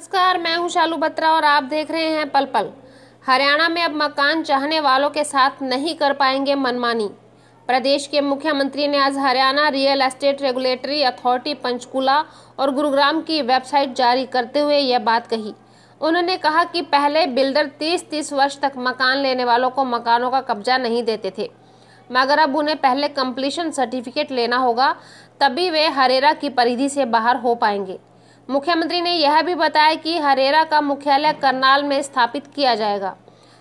नमस्कार मैं हूं शालू बत्रा और आप देख रहे हैं पल पल हरियाणा में अब मकान चाहने वालों के साथ नहीं कर पाएंगे मनमानी प्रदेश के मुख्यमंत्री ने आज Haryana real estate regulatory authority Panchkula और गुरुग्राम की वेबसाइट जारी करते हुए यह बात कही उन्होंने कहा कि पहले बिल्डर 30-30 वर्ष तक मकान लेने वालों को मकानों का कब्जा नहीं देते थे मगर अब उन्हें पहले कंप्लीशन सर्टिफिकेट लेना होगा तभी वे हरेरा की परिधि से बाहर हो पाएंगे मुख्यमंत्री ने यह भी बताया कि हरेरा का मुख्यालय करनाल में स्थापित किया जाएगा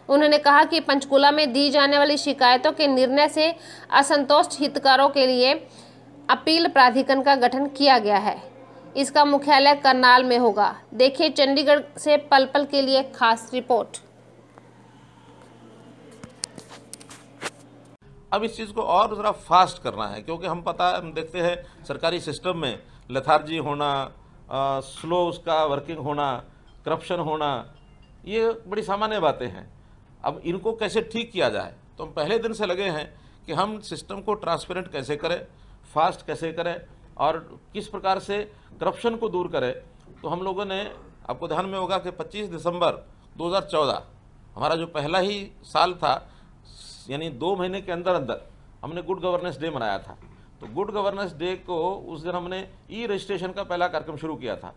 उन्होंने कहा कि पंचकुला में दी जाने वाली शिकायतों के निर्णय से असंतुष्ट हितकारों के लिए अपील प्राधिकरण का गठन किया गया है इसका मुख्यालय करनाल में होगा देखिए चंडीगढ़ से पल पल के लिए खास रिपोर्ट अब इस चीज़ को और ज़रा फास्ट करना है क्योंकि हम पता हम देखते हैं सरकारी सिस्टम में लथार्जी होना स्लो उसका वर्किंग होना करप्शन होना ये बड़ी सामान्य बातें हैं अब इनको कैसे ठीक किया जाए तो हम पहले दिन से लगे हैं कि हम सिस्टम को ट्रांसपेरेंट कैसे करें फास्ट कैसे करें और किस प्रकार से करप्शन को दूर करें तो हम लोगों ने आपको ध्यान में होगा कि 25 दिसंबर 2014 हमारा जो पहला ही साल था यानी दो महीने के अंदर अंदर हमने गुड गवर्नेंस डे मनाया था तो गुड गवर्नेंस डे को उस दिन हमने ई रजिस्ट्रेशन का पहला कार्यक्रम शुरू किया था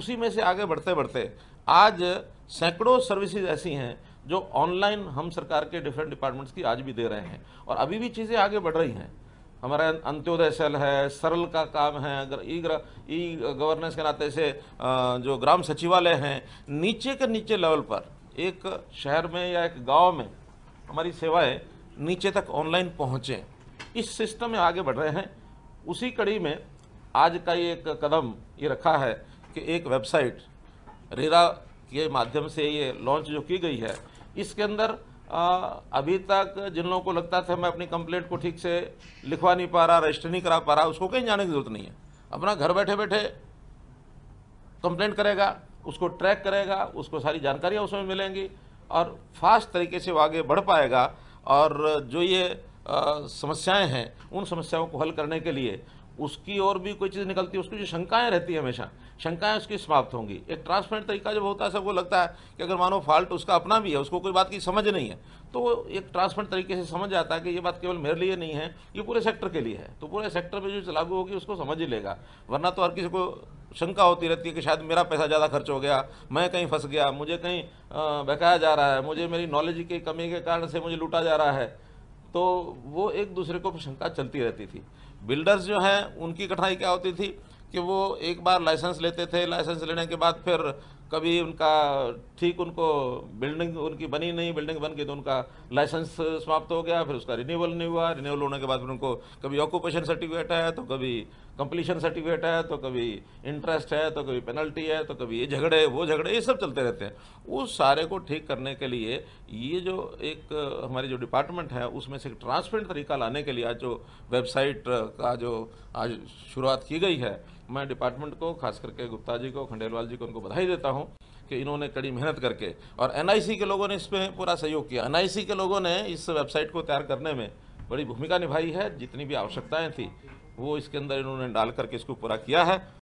उसी में से आगे बढ़ते बढ़ते आज सैकड़ों सर्विसेज ऐसी हैं जो ऑनलाइन हम सरकार के डिफरेंट डिपार्टमेंट्स की आज भी दे रहे हैं और अभी भी चीज़ें आगे बढ़ रही हैं हमारा अंत्योदय सेल है सरल का काम है अगर ई ई गवर्नेंस के नाते से जो ग्राम सचिवालय हैं नीचे के नीचे लेवल पर एक शहर में या एक गांव में हमारी सेवाएं नीचे तक ऑनलाइन पहुँचें इस सिस्टम में आगे बढ़ रहे हैं उसी कड़ी में आज का ये एक कदम ये रखा है कि एक वेबसाइट रेरा के माध्यम से ये लॉन्च जो की गई है इसके अंदर आ, अभी तक जिन लोगों को लगता था मैं अपनी कंप्लेंट को ठीक से लिखवा नहीं पा रहा रजिस्टर नहीं करा पा रहा उसको कहीं जाने की जरूरत नहीं है अपना घर बैठे बैठे कंप्लेंट करेगा उसको ट्रैक करेगा उसको सारी जानकारियाँ उसमें मिलेंगी और फास्ट तरीके से वो आगे बढ़ पाएगा और जो ये समस्याएं हैं उन समस्याओं को हल करने के लिए उसकी और भी कोई चीज़ निकलती है उसकी जो शंकाएं रहती है हमेशा शंकाएं उसकी समाप्त होंगी एक ट्रांसपेरेंट तरीका जब होता है सबको लगता है कि अगर मानो फॉल्ट उसका अपना भी है उसको कोई बात की समझ नहीं है तो वो एक ट्रांसपेरेंट तरीके से समझ जाता है कि ये बात केवल मेरे लिए नहीं है ये पूरे सेक्टर के लिए है तो पूरे सेक्टर में जो लागू होगी उसको समझ ही लेगा वरना तो हर किसी को शंका होती रहती है कि शायद मेरा पैसा ज़्यादा खर्च हो गया मैं कहीं फंस गया मुझे कहीं बहकाया जा रहा है मुझे मेरी नॉलेज की कमी के कारण से मुझे लूटा जा रहा है तो वो एक दूसरे को शंका चलती रहती थी बिल्डर्स जो हैं उनकी कठिनाई क्या होती थी कि वो एक बार लाइसेंस लेते थे लाइसेंस लेने के बाद फिर कभी उनका ठीक उनको बिल्डिंग उनकी बनी नहीं बिल्डिंग बन के तो उनका लाइसेंस समाप्त हो गया फिर उसका रिन्यूअल नहीं हुआ रिन्यूअल होने के बाद फिर उनको कभी ऑक्यूपेशन सर्टिफिकेट है तो कभी कंप्लीशन सर्टिफिकेट है तो कभी इंटरेस्ट है तो कभी पेनल्टी है तो कभी ये झगड़े वो झगड़े ये सब चलते रहते हैं उस सारे को ठीक करने के लिए ये जो एक हमारी जो डिपार्टमेंट है उसमें से ट्रांसपेरेंट तरीका लाने के लिए आज जो वेबसाइट का जो आज शुरुआत की गई है मैं डिपार्टमेंट को खास करके गुप्ता जी को खंडेलवाल जी को उनको बधाई देता हूँ कि इन्होंने कड़ी मेहनत करके और एनआईसी के लोगों ने इसमें पूरा सहयोग किया एनआईसी के लोगों ने इस वेबसाइट को तैयार करने में बड़ी भूमिका निभाई है जितनी भी आवश्यकताएं थी वो इसके अंदर इन्होंने डाल करके इसको पूरा किया है